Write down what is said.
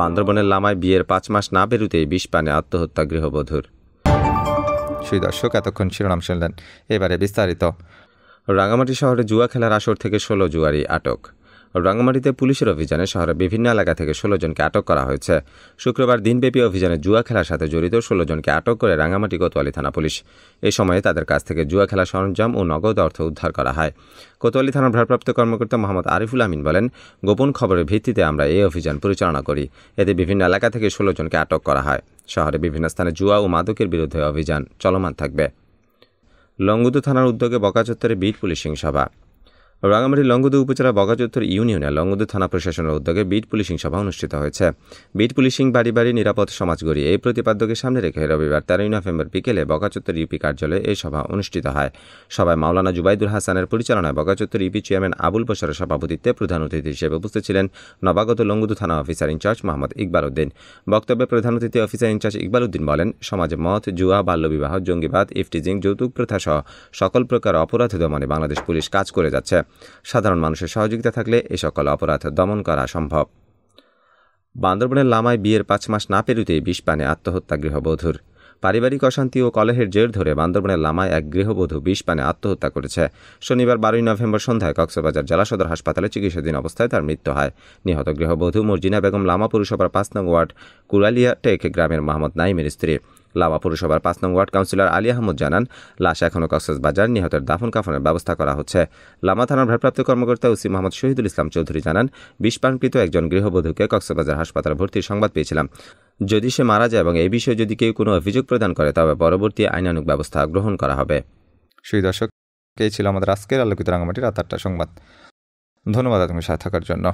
বান্দরবনের লামায় বিয়ের পাঁচ মাস না বেরুতেই বিষ পানে আত্মহত্যা গৃহবধূর সেই দর্শক এতক্ষণ শিরোনাম শুনলেন এবারে বিস্তারিত রাঙামাটি শহরে জুয়া খেলার আসর থেকে ষোলো জুয়ারি আটক রাঙামাটিতে পুলিশের অভিযানে শহরের বিভিন্ন এলাকা থেকে ষোলো জনকে আটক করা হয়েছে শুক্রবার দিনব্যাপী অভিযানে জুয়া খেলার সাথে জড়িত ষোলো জনকে আটক করে রাঙামাটি কোতোয়ালি থানা পুলিশ এ সময়ে তাদের কাছ থেকে জুয়া খেলা সরঞ্জাম ও নগদ অর্থ উদ্ধার করা হয় কোতোয়ালি থানার ভারপ্রাপ্ত কর্মকর্তা মোহাম্মদ আরিফুল আমিন বলেন গোপন খবরের ভিত্তিতে আমরা এই অভিযান পরিচালনা করি এতে বিভিন্ন এলাকা থেকে ষোলো জনকে আটক করা হয় শহরে বিভিন্ন স্থানে জুয়া ও মাদকের বিরুদ্ধে অভিযান চলমান থাকবে লঙ্গুদু থানার উদ্যোগে বকাচত্বরে বিট পুলিশিং সভা রাঙামাটি লঙ্গদু উপজেলা বগাচত্তর ইউনিয়নে লঙ্গদু থানা প্রশাসনের উদ্যোগে বিট পুলিশিং সভা অনুষ্ঠিত হয়েছে বিট পুলিশিং বাড়ি বাড়ি নিরাপদ সমাজ গড়িয়ে এই প্রতিপাদ্যকে সামনে রেখে রবিবার তেরোই নভেম্বর বিকেলে বগাচত্তর ইউপি কার্যালয়ে এই সভা অনুষ্ঠিত হয় সভায় মাওলানা জুবাইদুল হাসানের পরিচালনায় বগাচত্তর ইউপি চেয়ারম্যান আবুল বসারের সভাপতিত্বে প্রধান অতিথি হিসেবে উপস্থিত ছিলেন নবাগত লঙ্গদু থানা অফিসার ইনচার্জ মোহাম্মদ ইকবাল উদ্দিন বক্তব্যে প্রধান অতিথি অফিসার ইনচার্জ ইকবাল উদ্দিন বলেন সমাজে মত জুয়া বাল্যবিবাহ জঙ্গিবাদ ইফটিজিং যৌতুক প্রথা সহ সকল প্রকার অপরাধ দমনে বাংলাদেশ পুলিশ কাজ করে যাচ্ছে সাধারণ মানুষের সহযোগিতা থাকলে এ সকল অপরাধ দমন করা সম্ভব বান্দরবনের লামায় বিয়ের পাঁচ মাস না পেরুতেই বিষপানে আত্মহত্যা গৃহবধূর পারিবারিক অশান্তি ও কলহের জের ধরে বান্দরবনের লামায় এক গৃহবধূ বিষ পানে আত্মহত্যা করেছে শনিবার বারোই নভেম্বর সন্ধ্যায় কক্সবাজার জেলা সদর হাসপাতালে চিকিৎসাধীন অবস্থায় তার মৃত্যু হয় নিহত গৃহবধূ মর্জিনা বেগম লামা পুরসভার পাঁচ নং ওয়ার্ড কুরালিয়া টেক গ্রামের মোহাম্মদ নাইমের স্ত্রী লামা পুরসভার পাঁচ নং ওয়ার্ড কাউন্সিলর আলী আহমদ জানান লাশ এখনও কক্সবাজার নিহতের দাফন কাফনের ব্যবস্থা করা হচ্ছে লামা থানার ভারপ্রাপ্ত কর্মকর্তা ওসি মোহাম্মদ শহীদুল ইসলাম চৌধুরী জানান বিষপানকৃত একজন গৃহবধূকে কক্সবাজার হাসপাতালে ভর্তির সংবাদ পেয়েছিলাম যদি সে মারা যায় এবং এই বিষয়ে যদি কেউ কোনো অভিযোগ প্রদান করে তবে পরবর্তী আইনানুক ব্যবস্থা গ্রহণ করা হবে সেই দর্শক এই ছিল আমাদের আজকের আলোকিত রাঙামাটির রাত আটটা সংবাদ ধন্যবাদ আপনার সাথে থাকার জন্য